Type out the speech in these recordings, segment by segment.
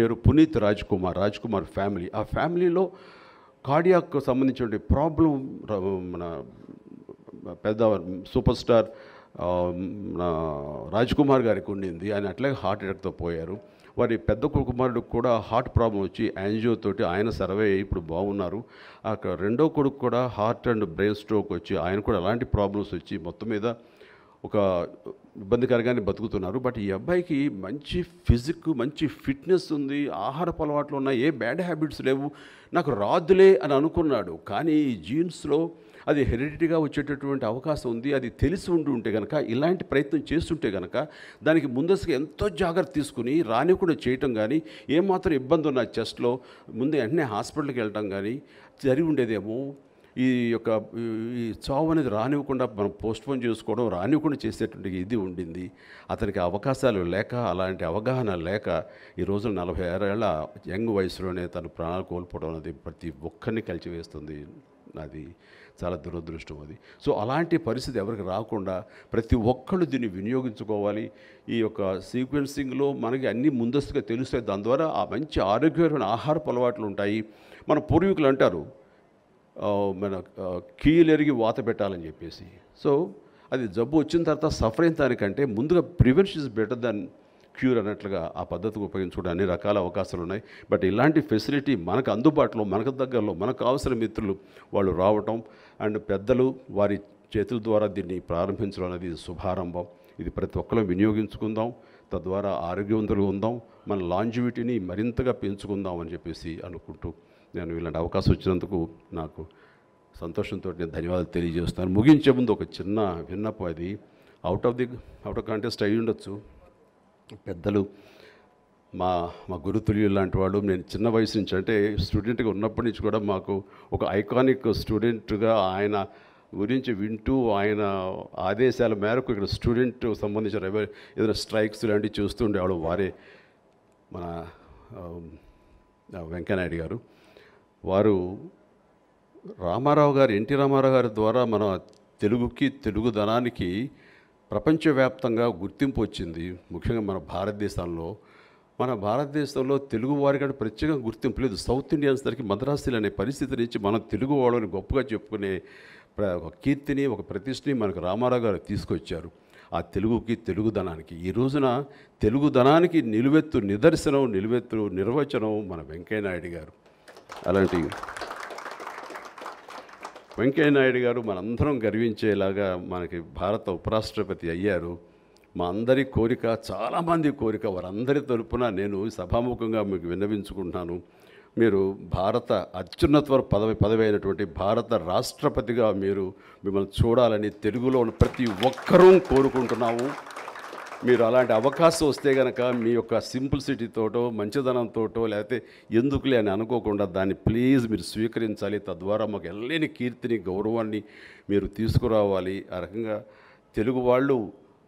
పేరు పునీత్ రాజ్ కుమార్ రాజ్ కుమార్ ఫ్యామిలీ ఆ ఫ్యామిలీలో కార్డియాక్ సంబంధించిన ప్రాబ్లం మన పెద్ద సూపర్ స్టార్ రాజ్ కుమార్ గారికి ఉండింది ఆయన అట్లాగే హార్ట్ అటాక్తో పోయారు వారి పెద్ద కుమారుడికి కూడా హార్ట్ ప్రాబ్లం వచ్చి యాంజియో తోటి ఆయన సర్వే ఇప్పుడు బాగున్నారు అక్కడ రెండో కొడుకు కూడా హార్ట్ అండ్ బ్రెయిన్ స్ట్రోక్ వచ్చి ఆయన కూడా అలాంటి ప్రాబ్లమ్స్ వచ్చి మొత్తం మీద ఒక ఇబ్బందికరంగానే బతుకుతున్నారు బట్ ఈ అబ్బాయికి మంచి ఫిజిక్ మంచి ఫిట్నెస్ ఉంది ఆహారపు అలవాట్లు ఉన్నాయి ఏ బ్యాడ్ హ్యాబిట్స్ లేవు నాకు రాదులే అని అనుకున్నాడు కానీ ఈ జీన్స్లో అది హెరిడిటీగా వచ్చేటటువంటి అవకాశం ఉంది అది తెలిసి ఉండి ఉంటే కనుక ఇలాంటి ప్రయత్నం చేస్తుంటే కనుక దానికి ముందస్తుగా ఎంతో జాగ్రత్త తీసుకుని రానివ్వకుండా చేయటం కానీ ఏమాత్రం ఇబ్బంది ఉన్న చెస్ట్లో ముందు వెంటనే హాస్పిటల్కి వెళ్ళటం కానీ జరిగి ఉండేదేమో ఈ యొక్క ఈ చావు అనేది రానివ్వకుండా మనం పోస్ట్పోన్ చేసుకోవడం రానివ్వకుండా చేసేటువంటి ఇది ఉండింది అతనికి అవకాశాలు లేక అలాంటి అవగాహన లేక ఈ రోజు నలభై ఏళ్ళ యంగ్ వయసులోనే తన ప్రాణాలు కోల్పోవడం అనేది ప్రతి ఒక్కరిని కలిచివేస్తుంది అది చాలా దురదృష్టం అది సో అలాంటి పరిస్థితి ఎవరికి రాకుండా ప్రతి ఒక్కళ్ళు దీన్ని వినియోగించుకోవాలి ఈ యొక్క సీక్వెన్సింగ్లో మనకి అన్నీ ముందస్తుగా తెలుస్తాయి దాని ద్వారా ఆ మంచి ఆరోగ్యకరమైన ఆహారపు అలవాట్లు ఉంటాయి మన పూర్వీకులు అంటారు మన కీలెరిగి వాత పెట్టాలని చెప్పేసి సో అది జబ్బు వచ్చిన తర్వాత సఫర్ అయిన దానికంటే ముందుగా prevention is better than cure అన్నట్లుగా ఆ పద్ధతికి ఉపయోగించుకోవడం అన్ని రకాల అవకాశాలు ఉన్నాయి బట్ ఇలాంటి ఫెసిలిటీ మనకు అందుబాటులో మనకు దగ్గరలో మనకు అవసరం మిత్రులు వాళ్ళు రావటం అండ్ పెద్దలు వారి చేతుల ద్వారా దీన్ని ప్రారంభించడం అనేది శుభారంభం ఇది ప్రతి ఒక్కరూ వినియోగించుకుందాం తద్వారా ఆరోగ్యవంతులు ఉందాం మన లాంజివిటీని మరింతగా పెంచుకుందాం అని చెప్పేసి అనుకుంటూ నేను ఇలాంటి అవకాశం వచ్చినందుకు నాకు సంతోషంతో నేను ధన్యవాదాలు తెలియజేస్తాను ముగించే ముందు ఒక చిన్న విన్నపం అది out of the out of contest అయి ఉండొచ్చు పెద్దలు మా మా గురుతులు లాంటి వాళ్ళు నేను చిన్న వయసు నుంచి అంటే స్టూడెంట్గా ఉన్నప్పటి నుంచి కూడా మాకు ఒక ఐకానిక్ స్టూడెంట్గా ఆయన గురించి వింటూ ఆయన ఆదేశాల మేరకు ఇక్కడ స్టూడెంట్ సంబంధించిన ఏదైనా స్ట్రైక్స్ లాంటివి చూస్తుండేవాడు వారే మన వెంకయ్యనాయుడు గారు వారు రామారావు గారు ఎన్టీ రామారావు గారి ద్వారా మన తెలుగుకి తెలుగు ధనానికి ప్రపంచవ్యాప్తంగా గుర్తింపు వచ్చింది ముఖ్యంగా మన భారతదేశంలో మన భారతదేశంలో తెలుగు వారికంటే ప్రత్యేకంగా గుర్తింపు లేదు సౌత్ ఇండియన్స్ దానికి మద్రాసులు అనే పరిస్థితి నుంచి మనం తెలుగు వాళ్ళని గొప్పగా చెప్పుకునే ఒక కీర్తిని ఒక ప్రతిష్ఠని మనకు రామారావు గారు తీసుకొచ్చారు ఆ తెలుగుకి తెలుగుదనానికి ఈ రోజున తెలుగుదనానికి నిలువెత్తు నిదర్శనం నిలువెత్తు నిర్వచనం మన వెంకయ్యనాయుడు గారు అలాంటి వెంకయ్యనాయుడు గారు మనందరం గర్వించేలాగా మనకి భారత ఉపరాష్ట్రపతి అయ్యారు మా అందరి కోరిక చాలామంది కోరిక వారందరి తరపున నేను సభాముఖంగా మీకు విన్నవించుకుంటున్నాను మీరు భారత అత్యున్నత పదవి పదవి అయినటువంటి భారత రాష్ట్రపతిగా మీరు మిమ్మల్ని చూడాలని తెలుగులో ఉన్న ప్రతి ఒక్కరూ కోరుకుంటున్నాము మీరు అలాంటి అవకాశం వస్తే కనుక మీ యొక్క సింపుల్సిటీతోటో మంచిదనంతోటో లేకపోతే ఎందుకులే అని అనుకోకుండా దాన్ని ప్లీజ్ మీరు స్వీకరించాలి తద్వారా మాకు ఎల్లని కీర్తిని గౌరవాన్ని మీరు తీసుకురావాలి ఆ రకంగా తెలుగు వాళ్ళు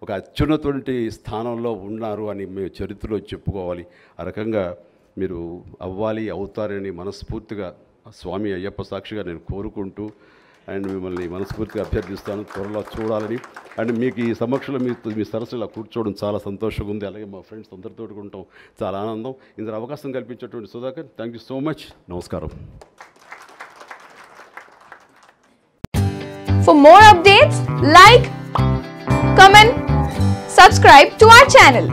ఒక అత్యున్నటువంటి స్థానంలో ఉన్నారు అని మేము చరిత్రలో చెప్పుకోవాలి ఆ రకంగా మీరు అవ్వాలి అవుతారని మనస్ఫూర్తిగా స్వామి అయ్యప్ప సాక్షిగా నేను కోరుకుంటూ అండ్ మిమ్మల్ని మనస్ఫూర్తిగా అభ్యర్థిస్తాను త్వరలో చూడాలని అండ్ మీకు ఈ సమక్షంలో మీ మీ సరస్సు ఇలా కూర్చోవడం చాలా సంతోషంగా ఉంది అలాగే మా ఫ్రెండ్స్ అందరితో ఉంటాం చాలా ఆనందం ఇందులో అవకాశం కల్పించేటువంటి Sudhakar thank you so much నమస్కారం for more updates like comment subscribe to our channel